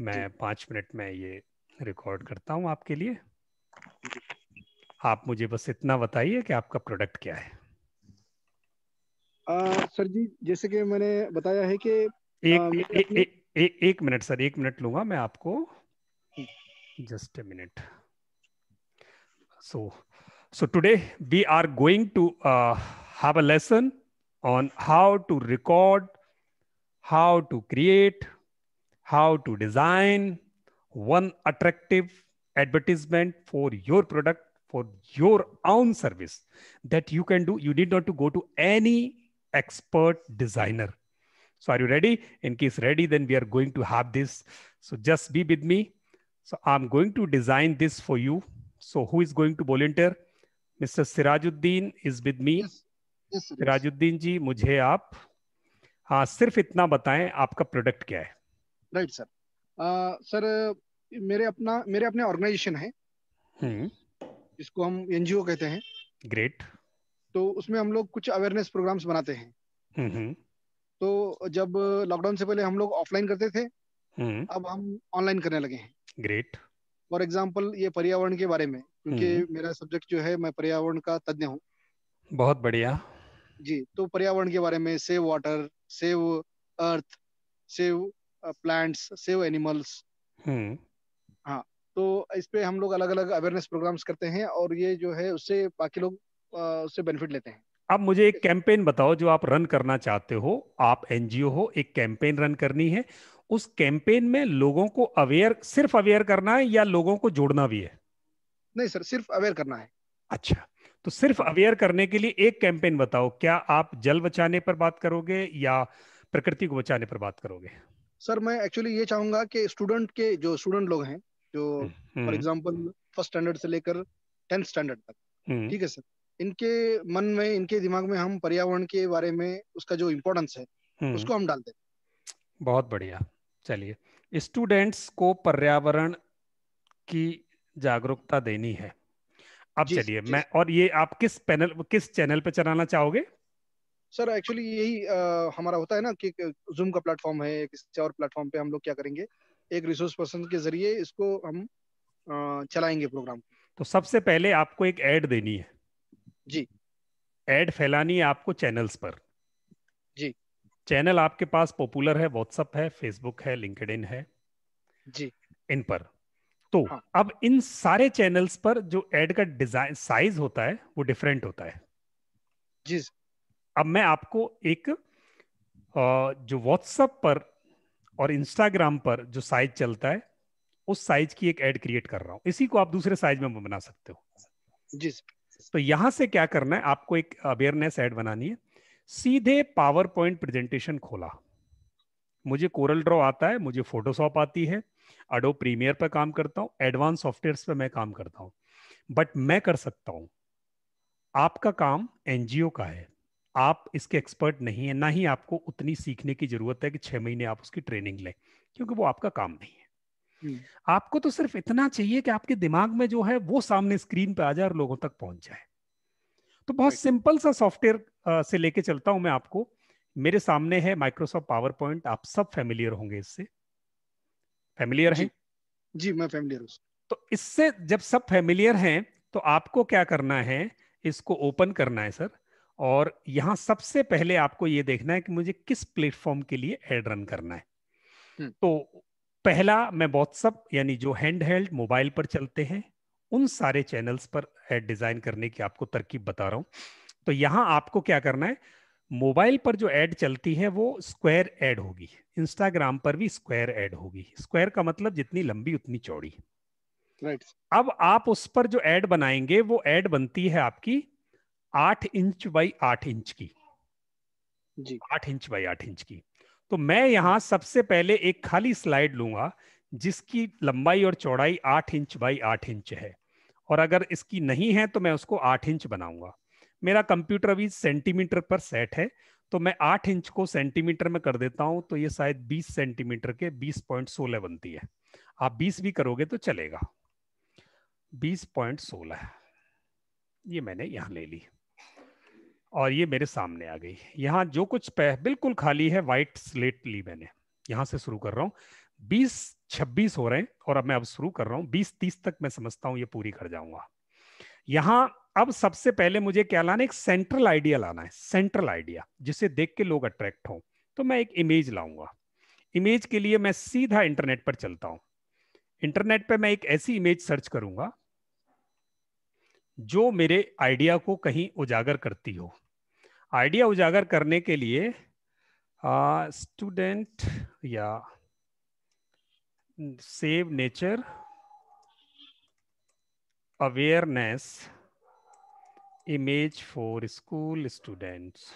मैं पाँच मिनट में ये रिकॉर्ड करता हूँ आपके लिए आप मुझे बस इतना बताइए कि आपका प्रोडक्ट क्या है आ, सर जी जैसे कि मैंने बताया है कि एक आ, एक, एक मिनट सर एक मिनट लूंगा मैं आपको just a minute so so today we are going to have a lesson on how to record how to create how to design one attractive advertisement for your product for your own service that you can do you need not to go to any expert designer so are you ready in case ready then we are going to have this so just be with me so i'm going to design this for you so who is going to volunteer mr sirajuddin is with me yes. Yes, sirajuddin ji mujhe aap हाँ सिर्फ इतना बताएं आपका product क्या है right sir sir मेरे अपना मेरे अपने ऑर्गेनाइजेशन है हम्म। जिसको हम एनजीओ कहते हैं ग्रेट तो उसमें हम लोग कुछ अवेयरनेस प्रोग्राम्स बनाते हैं हम्म। तो जब लॉकडाउन से पहले हम लोग ऑफलाइन करते थे हम्म। अब हम ऑनलाइन करने लगे हैं ग्रेट फॉर एग्जाम्पल ये पर्यावरण के बारे में क्योंकि मेरा सब्जेक्ट जो है मैं पर्यावरण का तज्ञ हूँ बहुत बढ़िया जी तो पर्यावरण के बारे में save water save earth save plants save animals हम्म। हाँ तो इस पे हम लोग अलग अलग अवेयरनेस प्रोग्राम्स करते हैं और ये जो है उससे बाकी लोग उससे बेनिफिट लेते हैं अब मुझे एक कैंपेन बताओ जो आप रन करना चाहते हो आप एनजीओ हो एक कैंपेन रन करनी है उस कैंपेन में लोगों को अवेयर सिर्फ अवेयर करना है या लोगों को जोड़ना भी है नहीं सर सिर्फ अवेयर करना है अच्छा तो सिर्फ अवेयर करने के लिए एक कैंपेन बताओ क्या आप जल बचाने पर बात करोगे या प्रकृति को बचाने पर बात करोगे सर मैं एक्चुअली ये चाहूंगा कि स्टूडेंट के जो स्टूडेंट लोग हैं जो फॉर एग्जाम्पल फर्स्ट स्टैंडर्ड से लेकर टेंथ स्टैंडर्ड तक हम्म। ठीक है सर इनके मन में इनके दिमाग में हम पर्यावरण के बारे में उसका जो इम्पोर्टेंस है हम्म। उसको हम डाल दें बहुत बढ़िया चलिए स्टूडेंट्स को पर्यावरण की जागरूकता देनी है अब चलिए मैं और ये आप किस पैनल किस चैनल पे चलाना चाहोगे सर एक्चुअली यही आ, हमारा होता है ना कि जूम का प्लेटफॉर्म है किसी और प्लेटफॉर्म पे हम लोग क्या करेंगे एक रिसोर्स पर्सन के जरिए इसको हम आ, चलाएंगे प्रोग्राम तो सबसे पहले आपको एक एड देनी है जी एड फैलानी है आपको चैनल्स पर जी चैनल आपके पास पॉपुलर है व्हाट्सअप है फेसबुक है लिंकड है जी इन पर तो हाँ. अब इन सारे चैनल्स पर जो एड का डिजाइन साइज होता है वो डिफरेंट होता है जी अब मैं आपको एक जो व्हाट्सएप पर और इंस्टाग्राम पर जो साइज चलता है उस साइज की एक एड क्रिएट कर रहा हूं इसी को आप दूसरे साइज में बना सकते हो जी तो यहां से क्या करना है आपको एक अवेयरनेस एड बनानी है सीधे पावर पॉइंट प्रेजेंटेशन खोला मुझे कोरल ड्रॉ आता है मुझे फोटोशॉप आती है अडो प्रीमियर पर काम करता हूं एडवांस सॉफ्टवेयर पर मैं काम करता हूं बट मैं कर सकता हूं आपका काम एनजीओ का है आप इसके एक्सपर्ट नहीं है ना ही आपको उतनी सीखने की जरूरत है कि छह महीने आप उसकी ट्रेनिंग लें क्योंकि वो आपका काम नहीं है हम्म। आपको तो सिर्फ इतना चाहिए कि आपके दिमाग में जो है वो सामने स्क्रीन पे आ जाए और लोगों तक पहुंच जाए तो बहुत सिंपल सा सॉफ्टवेयर से लेके चलता हूं मैं आपको मेरे सामने है माइक्रोसॉफ्ट पावर पॉइंट आप सब फेमिलियर होंगे इससे फेमिलियर है जी मैं फेमिलियर हूँ तो इससे जब सब फेमिलियर हैं तो आपको क्या करना है इसको ओपन करना है सर और यहां सबसे पहले आपको ये देखना है कि मुझे किस प्लेटफॉर्म के लिए एड रन करना है हम्म। तो पहला मैं व्हाट्सअप यानी जो हैंड हेल्ड मोबाइल पर चलते हैं उन सारे चैनल्स पर एड डिजाइन करने की आपको तरकीब बता रहा हूं तो यहाँ आपको क्या करना है मोबाइल पर जो एड चलती है वो स्क्वायर एड होगी इंस्टाग्राम पर भी स्क्वायर एड होगी स्क्वायर का मतलब जितनी लंबी उतनी चौड़ी right. अब आप उस पर जो एड बनाएंगे वो एड बनती है आपकी आठ इंच बाई आठ इंच की जी आठ इंच बाई आठ इंच की तो मैं यहाँ सबसे पहले एक खाली स्लाइड लूंगा जिसकी लंबाई और चौड़ाई आठ इंच बाई आठ इंच है और अगर इसकी नहीं है तो मैं उसको आठ इंच बनाऊंगा मेरा कंप्यूटर अभी सेंटीमीटर पर सेट है तो मैं आठ इंच को सेंटीमीटर में कर देता हूँ तो ये शायद बीस सेंटीमीटर के बीस पॉइंट सोलह बनती है आप बीस भी करोगे तो चलेगा बीस पॉइंट सोलह ये मैंने यहाँ ले ली और ये मेरे सामने आ गई यहाँ जो कुछ बिल्कुल खाली है वाइट स्लेट ली मैंने यहाँ से शुरू कर रहा हूँ बीस छब्बीस हो रहे हैं और अब मैं अब शुरू कर रहा हूँ बीस तीस तक मैं समझता हूँ ये पूरी कर जाऊंगा यहाँ अब सबसे पहले मुझे क्या लाना एक सेंट्रल आइडिया लाना है सेंट्रल आइडिया जिसे देख के लोग अट्रैक्ट हों तो मैं एक इमेज लाऊंगा इमेज के लिए मैं सीधा इंटरनेट पर चलता हूँ इंटरनेट पर मैं एक ऐसी इमेज सर्च करूंगा जो मेरे आइडिया को कहीं उजागर करती हो आइडिया उजागर करने के लिए स्टूडेंट या save nature awareness image for school students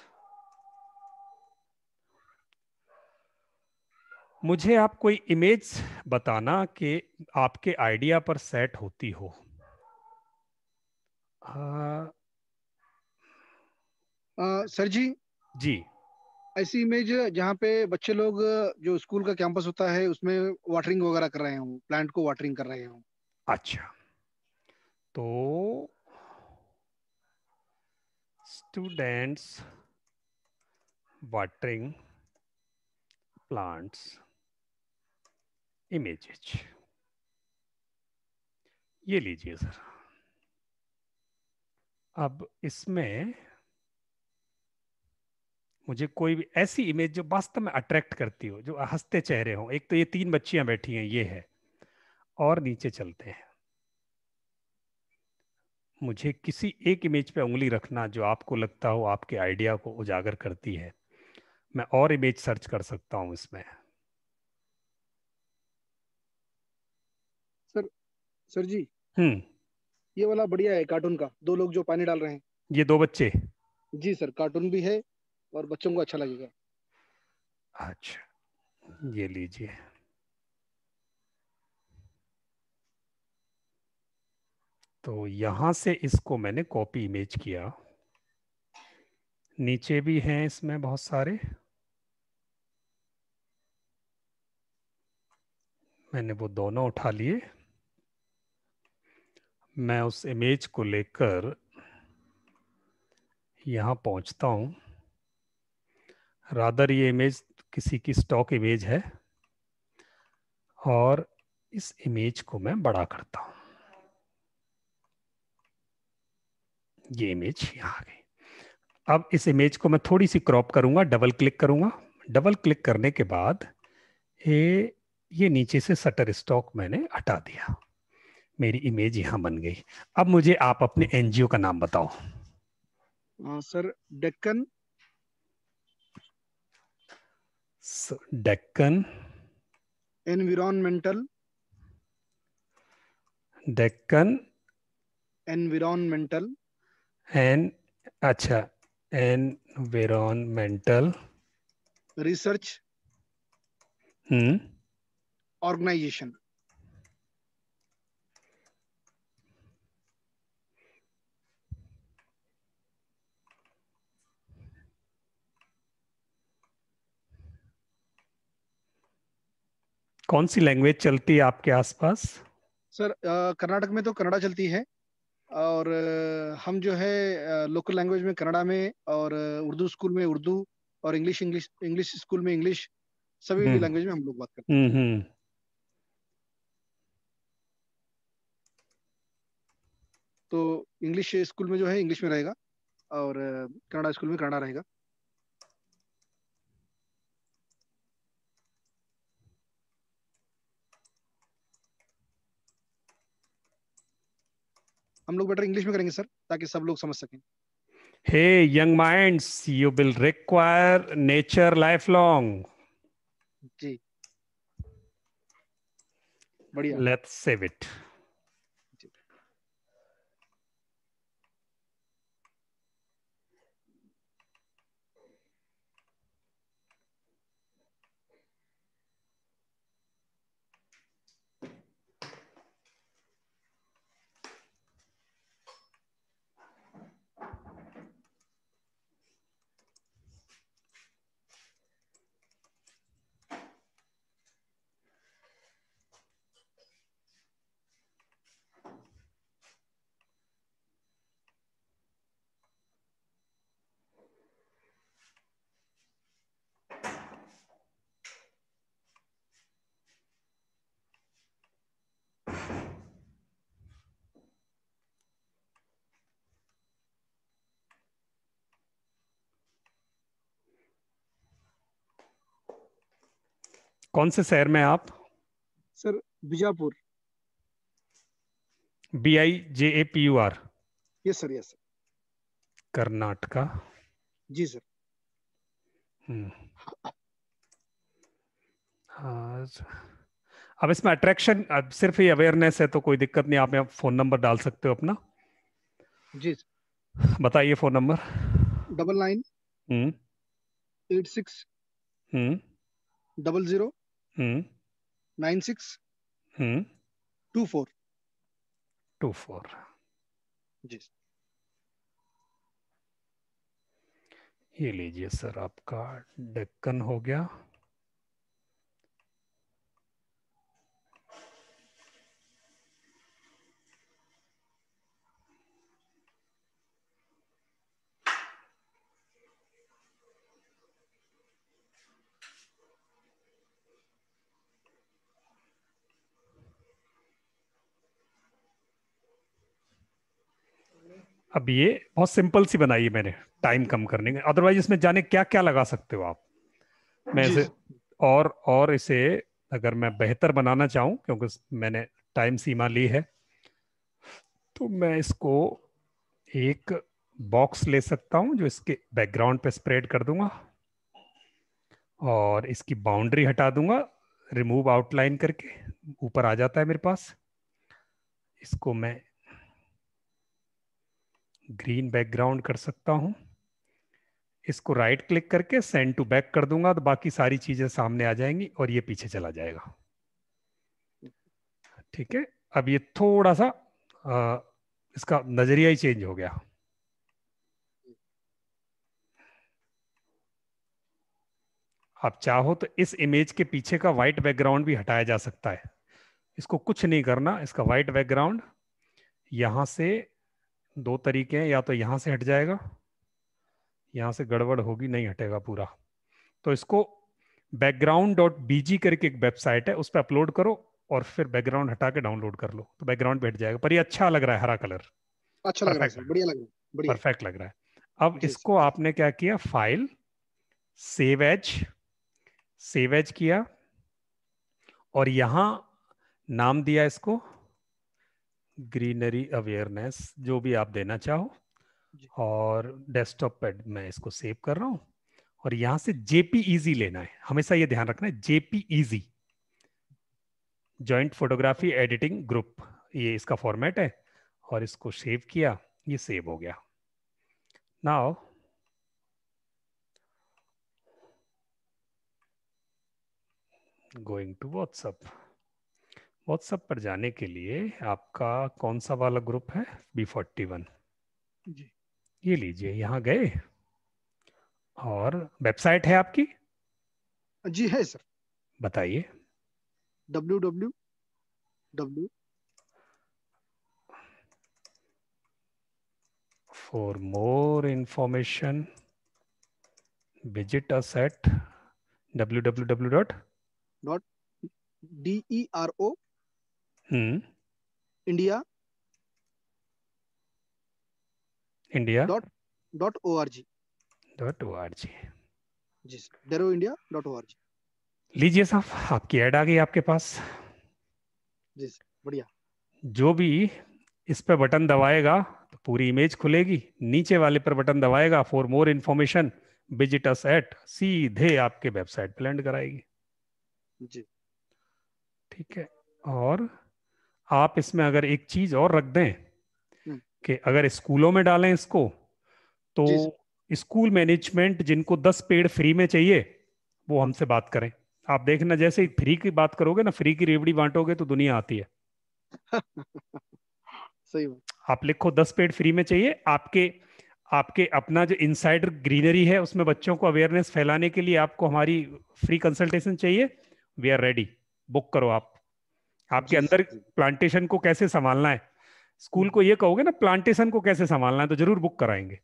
मुझे आप कोई इमेज बताना कि आपके आइडिया पर सेट होती हो आ, आ, सर जी जी ऐसी इमेज जहाँ पे बच्चे लोग जो स्कूल का कैंपस होता है उसमें वाटरिंग वगैरह कर रहे हूँ प्लांट को वाटरिंग कर रहे हूँ अच्छा तो स्टूडेंट्स वाटरिंग प्लांट्स इमेजेज ये लीजिए सर अब इसमें मुझे कोई भी ऐसी इमेज जो वास्तव में अट्रैक्ट करती हो जो हंसते चेहरे हो एक तो ये तीन बच्चियां बैठी हैं ये है और नीचे चलते हैं मुझे किसी एक इमेज पे उंगली रखना जो आपको लगता हो आपके आइडिया को उजागर करती है मैं और इमेज सर्च कर सकता हूँ इसमें सर सर जी हम्म ये वाला बढ़िया है कार्टून का दो लोग जो पानी डाल रहे हैं ये दो बच्चे जी सर कार्टून भी है और बच्चों को अच्छा लगेगा अच्छा ये लीजिए तो यहाँ से इसको मैंने कॉपी इमेज किया नीचे भी हैं इसमें बहुत सारे मैंने वो दोनों उठा लिए मैं उस इमेज को लेकर यहाँ पहुँचता हूँ रादर ये इमेज किसी की स्टॉक इमेज है और इस इमेज को मैं बड़ा करता हूँ ये इमेज यहाँ आ गई अब इस इमेज को मैं थोड़ी सी क्रॉप करूंगा डबल क्लिक करूंगा डबल क्लिक करने के बाद ये ये नीचे से सटर स्टॉक मैंने हटा दिया मेरी इमेज यहाँ बन गई अब मुझे आप अपने एनजीओ का नाम बताओ सर हाँ, Deccan so deccan environmental deccan environmental and acha environmental research hmm organization कौन सी लैंग्वेज चलती है आपके आसपास सर कर्नाटक में तो कन्नड़ा चलती है और हम जो है लोकल लैंग्वेज में कन्नड़ा में और उर्दू स्कूल में उर्दू और इंग्लिश इंग्लिश इंग्लिश स्कूल में इंग्लिश सभी लैंग्वेज हम्म। में हम लोग बात करते हैं हम्म, हम्म। तो इंग्लिश स्कूल में जो है इंग्लिश में रहेगा और कनाडा स्कूल में कनाडा रहेगा हम लोग बेटर इंग्लिश में करेंगे सर ताकि सब लोग समझ सकें hey young minds you will require nature life long जी बढ़िया लेट्स सेव इट कौन से शहर में आप sir Bijapur B I J A P U R yes sir yes sir Karnataka जी सर हम्म। हाँ अब इसमें अट्रैक्शन अब सिर्फ ही अवेयरनेस है तो कोई दिक्कत नहीं आप यहाँ फोन नंबर डाल सकते हो अपना जी बताइए फोन नंबर डबल नाइन हम्म। एट सिक्स हम्म। Double zero Hmm. Nine six hmm. Two four two four जी ये लीजिए सर आपका डक्कन हो गया अब ये बहुत सिंपल सी बनाई है मैंने टाइम कम करने का अदरवाइज इसमें जाने क्या क्या लगा सकते हो आप मैं इसे और और इसे अगर मैं बेहतर बनाना चाहूँ क्योंकि मैंने टाइम सीमा ली है तो मैं इसको एक बॉक्स ले सकता हूँ जो इसके बैकग्राउंड पे स्प्रेड कर दूंगा और इसकी बाउंड्री हटा दूंगा रिमूव आउटलाइन करके ऊपर आ जाता है मेरे पास इसको मैं ग्रीन बैकग्राउंड कर सकता हूं इसको राइट क्लिक करके सेंड टू बैक कर दूंगा तो बाकी सारी चीजें सामने आ जाएंगी और ये पीछे चला जाएगा ठीक है अब ये थोड़ा सा आ, इसका नजरिया ही चेंज हो गया आप चाहो तो इस इमेज के पीछे का व्हाइट बैकग्राउंड भी हटाया जा सकता है इसको कुछ नहीं करना इसका व्हाइट बैकग्राउंड यहां से दो तरीके हैं या तो यहां से हट जाएगा यहां से गड़बड़ होगी नहीं हटेगा पूरा तो इसको बैकग्राउंड डॉट बीजी करके एक वेबसाइट है उस पर अपलोड करो और फिर बैकग्राउंड हटा के डाउनलोड कर लो तो बैकग्राउंड बैठ जाएगा पर ये अच्छा लग रहा है हरा कलर अच्छा लग रहा है बढ़िया लग रहा है परफेक्ट लग रहा है अब इसको आपने क्या किया file save as save as किया और यहां नाम दिया इसको ग्रीनरी अवेयरनेस जो भी आप देना चाहो और डेस्कटॉप पर मैं इसको सेव कर रहा हूँ और यहाँ से जेपी इजी लेना है हमेशा ये ध्यान रखना है JPEG joint photography editing group ये इसका फॉर्मेट है और इसको सेव किया ये सेव हो गया now going to WhatsApp WhatsApp पर जाने के लिए आपका कौन सा वाला ग्रुप है बी फोर्टी वन जी ये लीजिए यहाँ गए और वेबसाइट है आपकी जी है सर बताइए W W W for more visit W W W dot dot D E R O India India dot dot O R G dot O R G G dero India dot O R G लीजिए साहब आपकी add आ गई आपके पास जी बढ़िया जो भी इस पे बटन दबाएगा तो पूरी इमेज खुलेगी नीचे वाले पर बटन दबाएगा for more information visit us at सीधे आपके वेबसाइट पे लैंड कराएगी जी ठीक है और आप इसमें अगर एक चीज और रख दें हम्म। कि अगर स्कूलों में डालें इसको तो स्कूल मैनेजमेंट जिनको दस पेड़ फ्री में चाहिए वो हमसे बात करें आप देखना जैसे फ्री की बात करोगे ना फ्री की रेवड़ी बांटोगे तो दुनिया आती है सही आप लिखो दस पेड़ फ्री में चाहिए आपके आपके अपना जो इनसाइडर ग्रीनरी है उसमें बच्चों को अवेयरनेस फैलाने के लिए आपको हमारी फ्री कंसल्टेशन चाहिए वी आर रेडी बुक करो आप आपके अंदर प्लांटेशन को कैसे संभालना है स्कूल को ये कहोगे ना प्लांटेशन को कैसे संभालना है तो जरूर बुक कराएंगे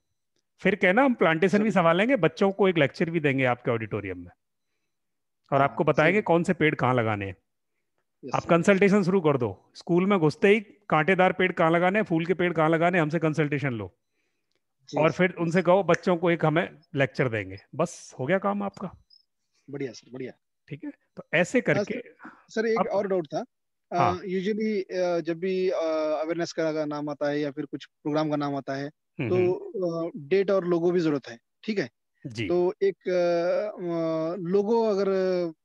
फिर कहना हम प्लांटेशन भी संभालेंगे बच्चों को एक लेक्चर भी देंगे आपके ऑडिटोरियम में और हाँ, आपको बताएंगे कौन से पेड़ कहाँ लगाने हैं आप कंसल्टेशन शुरू कर दो स्कूल में घुसते ही कांटेदार पेड़ कहाँ लगाने फूल के पेड़ कहाँ लगाने हमसे कंसल्टेशन लो और फिर उनसे कहो बच्चों को एक हमें लेक्चर देंगे बस हो गया काम आपका बढ़िया सर बढ़िया ठीक है तो ऐसे हाँ, करके सर, एक और डाउट था यूजुअली हाँ. जब भी अवेयरनेस का नाम आता है या फिर कुछ प्रोग्राम का नाम आता है तो डेट और लोगो भी जरूरत है ठीक है जी. तो एक लोगो अगर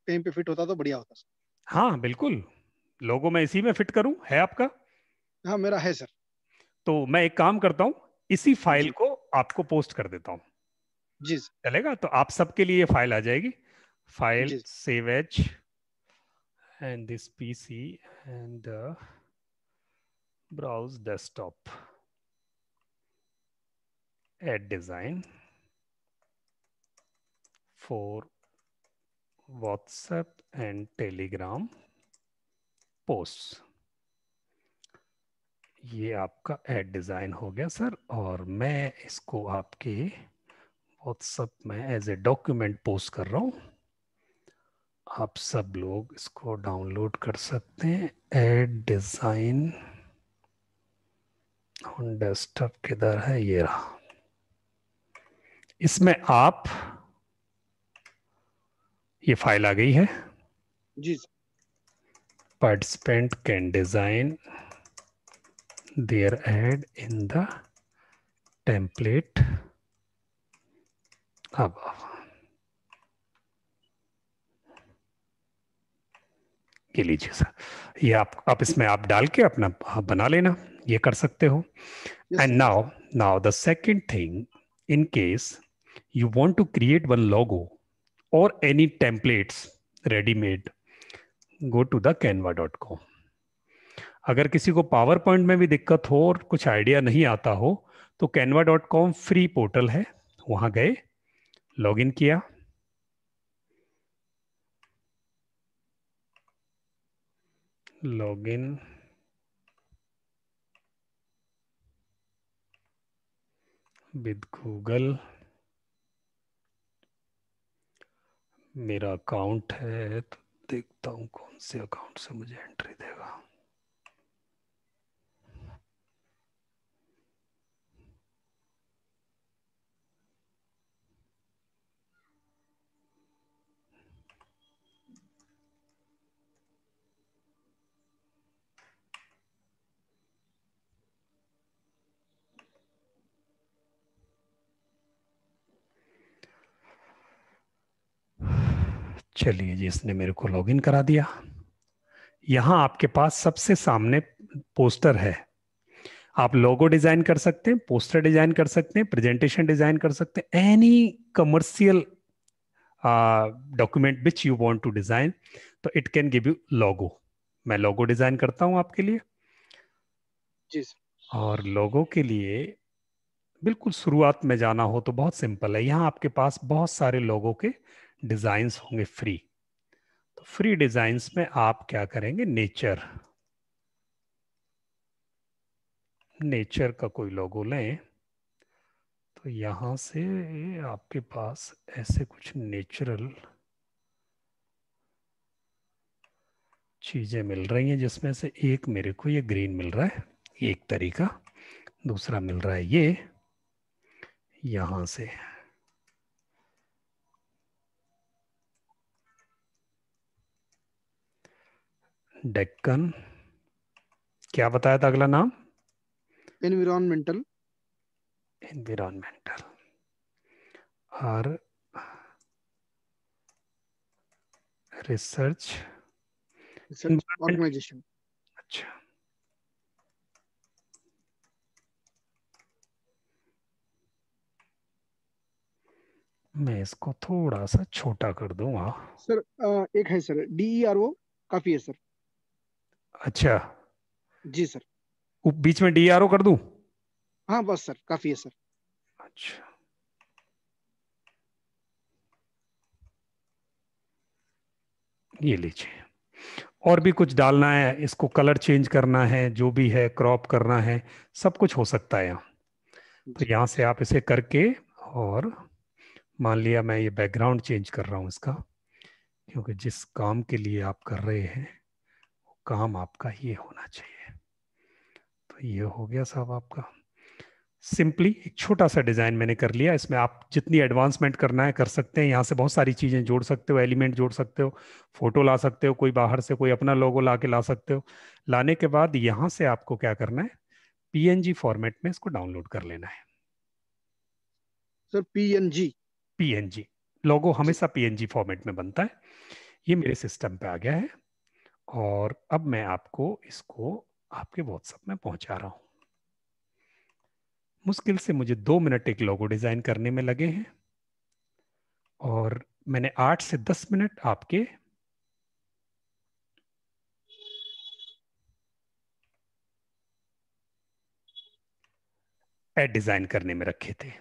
कहीं पे फिट होता तो बढ़िया होता सर हाँ बिल्कुल लोगो मैं इसी में फिट करूं है आपका हाँ मेरा है सर तो मैं एक काम करता हूँ इसी फाइल को आपको पोस्ट कर देता हूँ जी चलेगा तो आप सबके लिए फाइल आ जाएगी file save H and this PC and uh, browse desktop. Add design for WhatsApp and Telegram posts. ये आपका एड डिज़ाइन हो गया सर और मैं इसको आपके व्हाट्सएप में एज ए डॉक्यूमेंट पोस्ट कर रहा हूँ आप सब लोग इसको डाउनलोड कर सकते हैं एड डिज़ाइन ऑन डेस्कटॉप किधर है ये रहा इसमें आप ये फाइल आ गई है जी participant can design their ad in the template above. ये लीजिए सर ये आप आप इसमें आप डाल के अपना बना लेना ये कर सकते हो and now now the second thing in case you want to create one logo और any templates readymade go to the Canva dot com अगर किसी को पावर पॉइंट में भी दिक्कत हो और कुछ आइडिया नहीं आता हो तो Canva dot com free portal है वहाँ गए इन किया login with Google मेरा अकाउंट है तो देखता हूँ कौन से अकाउंट से मुझे एंट्री देगा चलिए जी इसने मेरे को लॉगिन करा दिया यहाँ आपके पास सबसे सामने पोस्टर है आप लोगो डिजाइन कर सकते हैं पोस्टर डिजाइन कर सकते हैं प्रेजेंटेशन डिजाइन कर सकते हैं any commercial document which you want to design तो it can give you logo मैं लोगो डिजाइन करता हूं आपके लिए जी और लोगो के लिए बिल्कुल शुरुआत में जाना हो तो बहुत सिंपल है यहाँ आपके पास बहुत सारे लोगों के डिज़ाइंस होंगे फ्री तो फ्री डिज़ाइंस में आप क्या करेंगे नेचर नेचर का कोई लोगो लें तो यहाँ से आपके पास ऐसे कुछ नेचुरल चीज़ें मिल रही हैं जिसमें से एक मेरे को ये ग्रीन मिल रहा है एक तरीका दूसरा मिल रहा है ये यहाँ से डेक्कन क्या बताया था अगला नाम एनवायरमेंटल एनवायरमेंटल और रिसर्च ऑर्गेनाइजेशन अच्छा मैं इसको थोड़ा सा छोटा कर दूंगा सर एक है sir D E R O काफी है सर अच्छा जी सर बीच में डी आर ओ कर दू हाँ बस सर काफी है सर अच्छा ये लीजिए और भी कुछ डालना है इसको कलर चेंज करना है जो भी है क्रॉप करना है सब कुछ हो सकता है यहाँ तो यहाँ से आप इसे करके और मान लिया मैं ये बैकग्राउंड चेंज कर रहा हूँ इसका क्योंकि जिस काम के लिए आप कर रहे हैं काम आपका ये होना चाहिए तो ये हो गया साहब आपका सिंपली एक छोटा सा डिज़ाइन मैंने कर लिया इसमें आप जितनी एडवांसमेंट करना है कर सकते हैं यहाँ से बहुत सारी चीज़ें जोड़ सकते हो एलिमेंट जोड़ सकते हो फोटो ला सकते हो कोई बाहर से कोई अपना लोगो ला के ला सकते हो लाने के बाद यहाँ से आपको क्या करना है पीएनजी फॉर्मेट में इसको डाउनलोड कर लेना है सर पीएनजी पीएनजी लोगो हमेशा पीएनजी फॉर्मेट में बनता है ये मेरे सिस्टम पे आ गया है और अब मैं आपको इसको आपके व्हाट्सएप में पहुंचा रहा हूं मुश्किल से मुझे दो मिनट एक लोगो डिज़ाइन करने में लगे हैं और मैंने आठ से दस मिनट आपके एड डिजाइन करने में रखे थे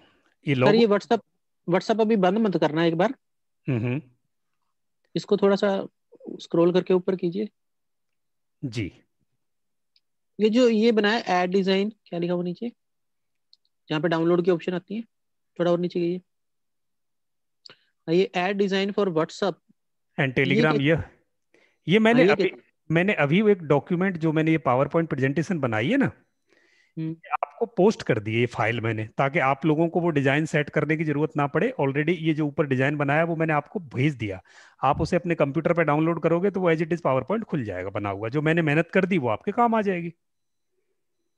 ये लोग ये व्हाट्सएप व्हाट्सएप अभी बंद मत करना एक बार हम्म इसको थोड़ा सा स्क्रॉल करके ऊपर कीजिए जी ये जो ये बनाया एड डिजाइन क्या लिखा हुआ नीचे जहाँ पे डाउनलोड की ऑप्शन आती है थोड़ा और नीचे गई ये ad design for WhatsApp and Telegram ये ये हाँ, मैंने अभी मैंने अभी एक डॉक्यूमेंट जो मैंने ये पावर पॉइंट प्रेजेंटेशन बनाई है ना हम्म। आपको पोस्ट कर दिए फाइल मैंने ताकि आप लोगों को वो डिजाइन सेट करने की जरूरत ना पड़े ऑलरेडी ये जो ऊपर डिजाइन बनाया वो मैंने आपको भेज दिया आप उसे अपने कंप्यूटर पर डाउनलोड करोगे तो वो as it is PowerPoint खुल जाएगा बना हुआ जो मैंने मेहनत कर दी वो आपके काम आ जाएगी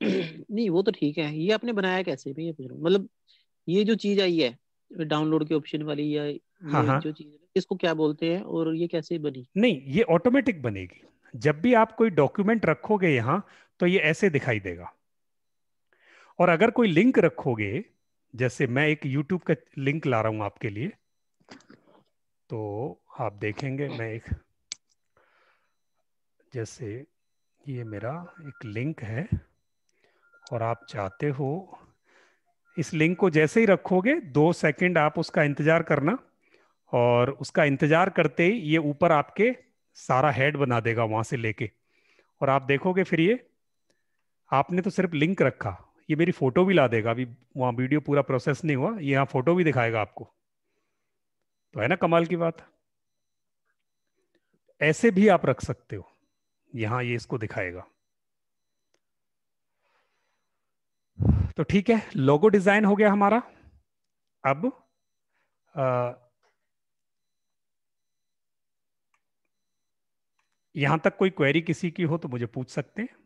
नहीं वो तो ठीक है ये आपने बनाया कैसे मैं ये पूछ रहा मतलब ये जो चीज आई है डाउनलोड के ऑप्शन वाली या हाँ हाँ। जो चीज है इसको क्या बोलते हैं और ये कैसे बनी नहीं ये ऑटोमेटिक बनेगी जब भी आप कोई डॉक्यूमेंट रखोगे यहाँ तो ये ऐसे दिखाई देगा और अगर कोई लिंक रखोगे जैसे मैं एक यूट्यूब का लिंक ला रहा हूं आपके लिए तो आप देखेंगे मैं एक जैसे ये मेरा एक लिंक है और आप चाहते हो इस लिंक को जैसे ही रखोगे दो सेकंड आप उसका इंतजार करना और उसका इंतजार करते ही ये ऊपर आपके सारा हेड बना देगा वहां से लेके और आप देखोगे फिर ये आपने तो सिर्फ लिंक रखा ये मेरी फोटो भी ला देगा अभी वहाँ वीडियो पूरा प्रोसेस नहीं हुआ ये यहाँ फोटो भी दिखाएगा आपको तो है ना कमाल की बात ऐसे भी आप रख सकते हो यहां ये इसको दिखाएगा तो ठीक है लोगो डिजाइन हो गया हमारा अब आ, यहां तक कोई क्वेरी किसी की हो तो मुझे पूछ सकते हैं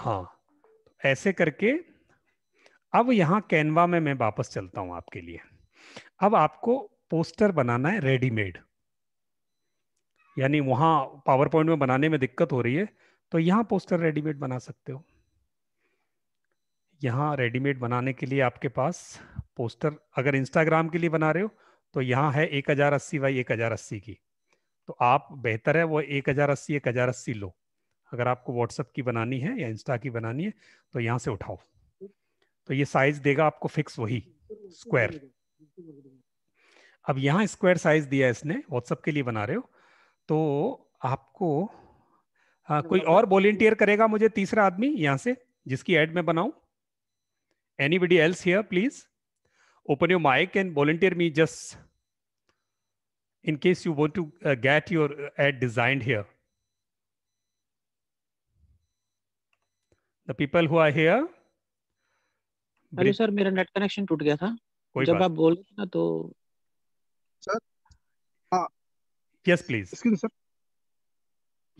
हाँ ऐसे करके अब यहाँ कैनवा में मैं वापस चलता हूँ आपके लिए अब आपको पोस्टर बनाना है रेडीमेड यानी वहां पावर पॉइंट में बनाने में दिक्कत हो रही है तो यहाँ पोस्टर रेडीमेड बना सकते हो यहाँ रेडीमेड बनाने के लिए आपके पास पोस्टर अगर इंस्टाग्राम के लिए बना रहे हो तो यहाँ है एक हज़ार अस्सी बाई एक हज़ार अस्सी की तो आप बेहतर है वो एक हज़ार अस्सी एक हज़ार अस्सी लो अगर आपको व्हाट्सअप की बनानी है या इंस्टा की बनानी है तो यहाँ से उठाओ तो ये साइज देगा आपको फिक्स वही स्क्वायर अब यहाँ स्क्वायर साइज दिया इसने व्हाट्सएप के लिए बना रहे हो तो आपको आ, कोई और वॉलेंटियर करेगा मुझे तीसरा आदमी यहाँ से जिसकी एड में any anybody else here please open your mic and volunteer me just in case you want to to your ad designed ad the people who are here अरे सर मेरा नेट कनेक्शन टूट गया था कोई जब आप बोल रहे ना तो सर हाँ yes please excuse sir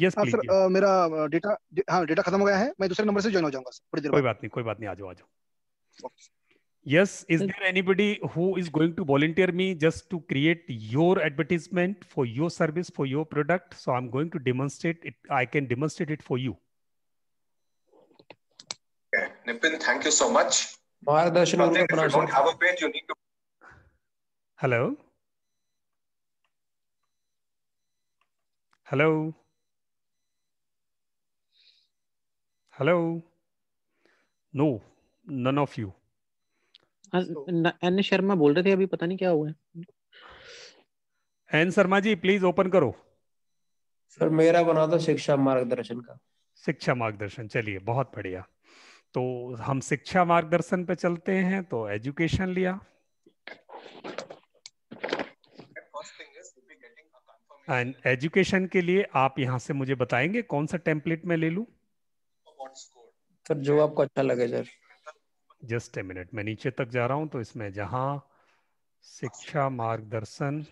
yes हाँ सर आ, मेरा डेटा डे, हाँ डेटा खत्म हो गया है मैं दूसरे नंबर से ज्वाइन हो जाऊंगा सर थोड़ी देर कोई बात नहीं कोई बात नहीं आ जाओ आ जाओ yes is there anybody who is going to volunteer me just to create your advertisement for your service for your product so i'm going to demonstrate it i can demonstrate it for you Nipin, thank you so much. Margardarshan Pratik, if you don't have a page, you need to. Hello. Hello. Hello. No, none of you. N Sharma बोल रहे थे अभी पता नहीं क्या हुआ N Sharma ji please open करो sir मेरा बना दो शिक्षा मार्गदर्शन का शिक्षा मार्गदर्शन चलिए बहुत बढ़िया तो हम शिक्षा मार्गदर्शन पे चलते हैं तो एजुकेशन लिया एंड एजुकेशन के लिए आप यहाँ से मुझे बताएंगे कौन सा टेम्पलेट मैं ले लू सर जो आपको अच्छा लगे सर जस्ट ए मिनट मैं नीचे तक जा रहा हूँ तो इसमें जहाँ शिक्षा मार्गदर्शन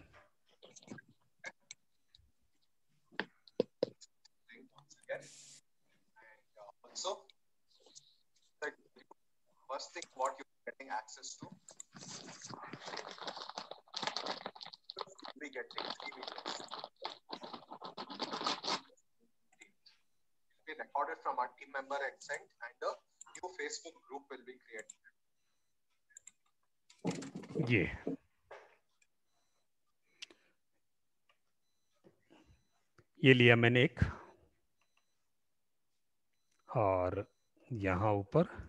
first thing what you're getting access to we get three videos. It recorded from our team member and sent, and a new Facebook group will be created. Yeah. ये लिया मैंने एक और यहाँ ऊपर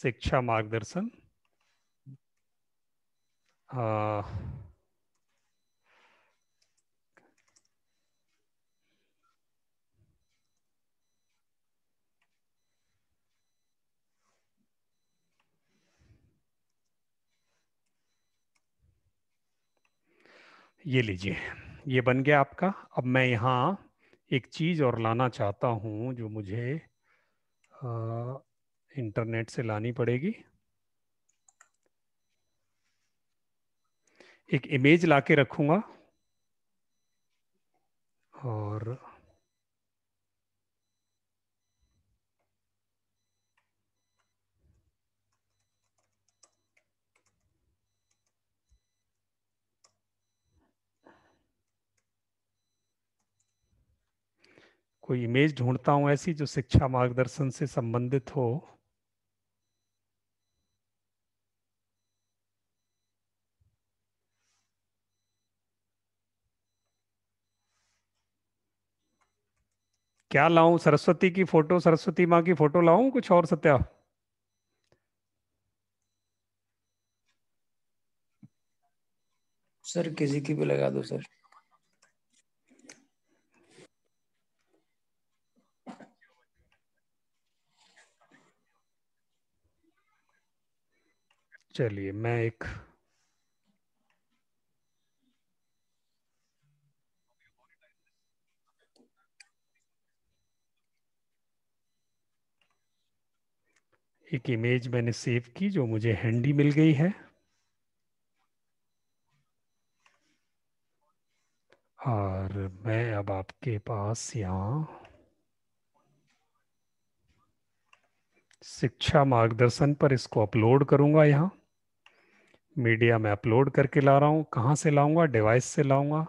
शिक्षा मार्गदर्शन ये लीजिए ये बन गया आपका अब मैं यहाँ एक चीज़ और लाना चाहता हूँ जो मुझे आ, इंटरनेट से लानी पड़ेगी एक इमेज लाके रखूंगा और कोई इमेज ढूंढता हूं ऐसी जो शिक्षा मार्गदर्शन से संबंधित हो क्या लाऊं सरस्वती की फोटो सरस्वती माँ की फोटो लाऊं कुछ और सत्या सर किसी की भी लगा दो सर चलिए मैं एक एक इमेज मैंने सेव की जो मुझे हैंडी मिल गई है और मैं अब आपके पास यहाँ शिक्षा मार्गदर्शन पर इसको अपलोड करूँगा यहाँ मीडिया में अपलोड करके ला रहा हूँ कहाँ से लाऊंगा डिवाइस से लाऊंगा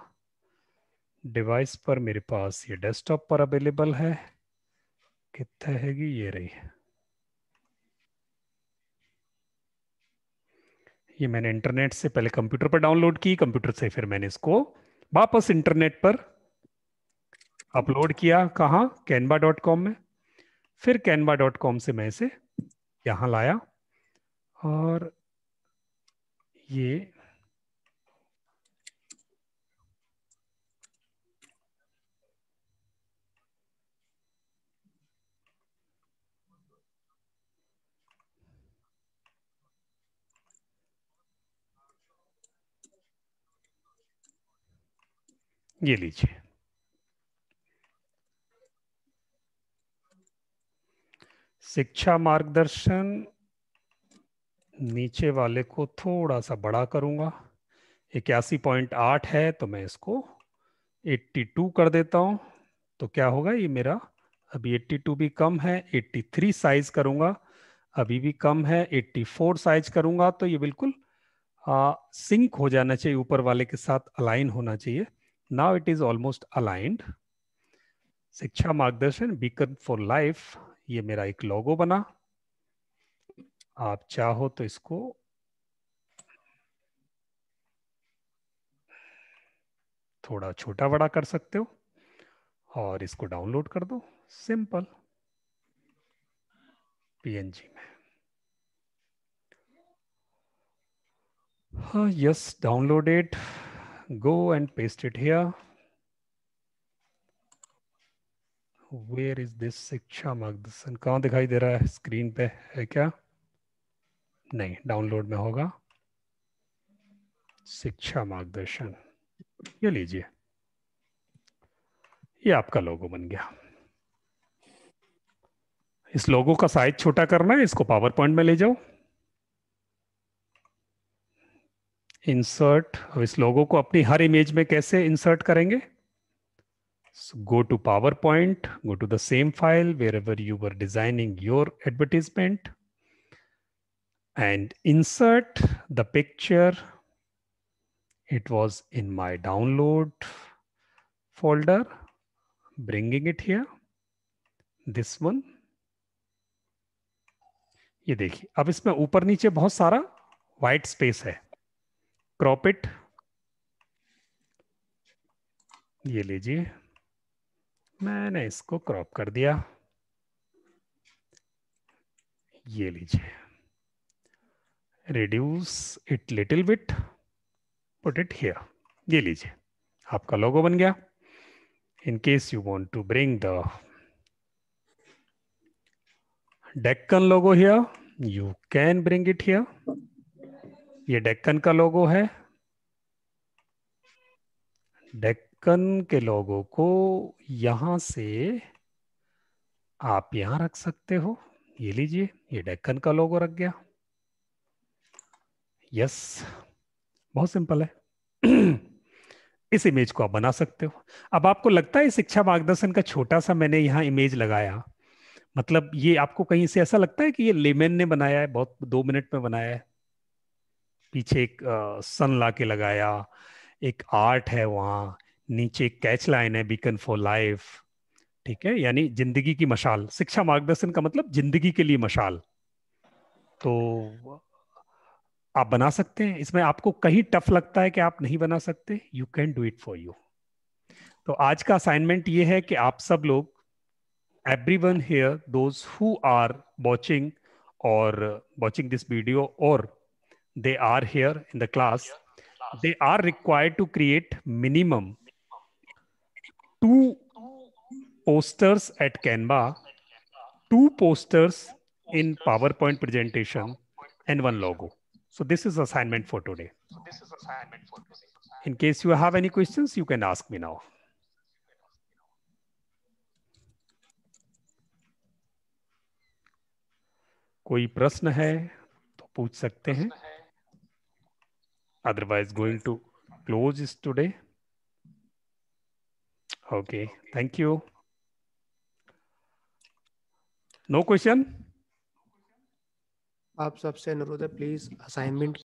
डिवाइस पर मेरे पास ये डेस्कटॉप पर अवेलेबल है कितने हैगी ये रही है ये मैंने इंटरनेट से पहले कंप्यूटर पर डाउनलोड की कंप्यूटर से फिर मैंने इसको वापस इंटरनेट पर अपलोड किया कहाँ कैनवा डॉट कॉम में फिर कैनवा डॉट कॉम से मैं इसे यहाँ लाया और ये ये लीजिए शिक्षा मार्गदर्शन नीचे वाले को थोड़ा सा बड़ा करूंगा इक्यासी पॉइंट आठ है तो मैं इसको एट्टी टू कर देता हूं तो क्या होगा ये मेरा अभी एट्टी टू भी कम है एट्टी थ्री साइज करूंगा अभी भी कम है एट्टी फोर साइज करूंगा तो ये बिल्कुल सिंक हो जाना चाहिए ऊपर वाले के साथ अलाइन होना चाहिए Now it is almost aligned. शिक्षा मार्गदर्शन बीकन फॉर लाइफ ये मेरा एक लॉगो बना आप चाहो तो इसको थोड़ा छोटा बड़ा कर सकते हो और इसको डाउनलोड कर दो सिंपल पीएनजी में हाँ yes downloaded go and paste it here. Where is this शिक्षा मार्गदर्शन कहाँ दिखाई दे रहा है स्क्रीन पे है क्या नहीं डाउनलोड में होगा शिक्षा मार्गदर्शन ये लीजिए ये आपका लोगो बन गया इस लोगो का साइज छोटा करना है इसको पावर पॉइंट में ले जाओ इंसर्ट अब इस लोगो को अपनी हर इमेज में कैसे इंसर्ट करेंगे go to PowerPoint, go to the same file wherever you were designing your advertisement and insert the picture. It was in my download folder, bringing it here, this one. ये देखिए अब इसमें ऊपर नीचे बहुत सारा वाइट स्पेस है crop it ये लीजिए मैंने इसको क्रॉप कर दिया ये लीजिए reduce it little bit put it here ये लीजिए आपका लोगो बन गया in case you want to bring the Deccan logo here you can bring it here ये डेक्कन का लोगो है डेक्कन के लोगो को यहां से आप यहां रख सकते हो ये लीजिए ये डेक्कन का लोगो रख गया यस बहुत सिंपल है इस इमेज को आप बना सकते हो अब आपको लगता है शिक्षा मार्गदर्शन का छोटा सा मैंने यहाँ इमेज लगाया मतलब ये आपको कहीं से ऐसा लगता है कि ये लेमेन ने बनाया है बहुत दो मिनट में बनाया है पीछे एक सन ला के लगाया एक आर्ट है वहाँ नीचे कैच लाइन है बीकन फॉर लाइफ ठीक है यानी जिंदगी की मशाल शिक्षा मार्गदर्शन का मतलब जिंदगी के लिए मशाल तो आप बना सकते हैं इसमें आपको कहीं टफ लगता है कि आप नहीं बना सकते you can do it for you तो आज का असाइनमेंट ये है कि आप सब लोग everyone here those who are watching और वॉचिंग दिस वीडियो और they are here in the class, they are required to create minimum two posters at Canva, two posters in PowerPoint presentation, and one logo. So this is assignment for today. In case you have any questions, you can ask me now. कोई प्रश्न है तो पूछ सकते हैं otherwise going to close is today okay thank you no question आप सबसे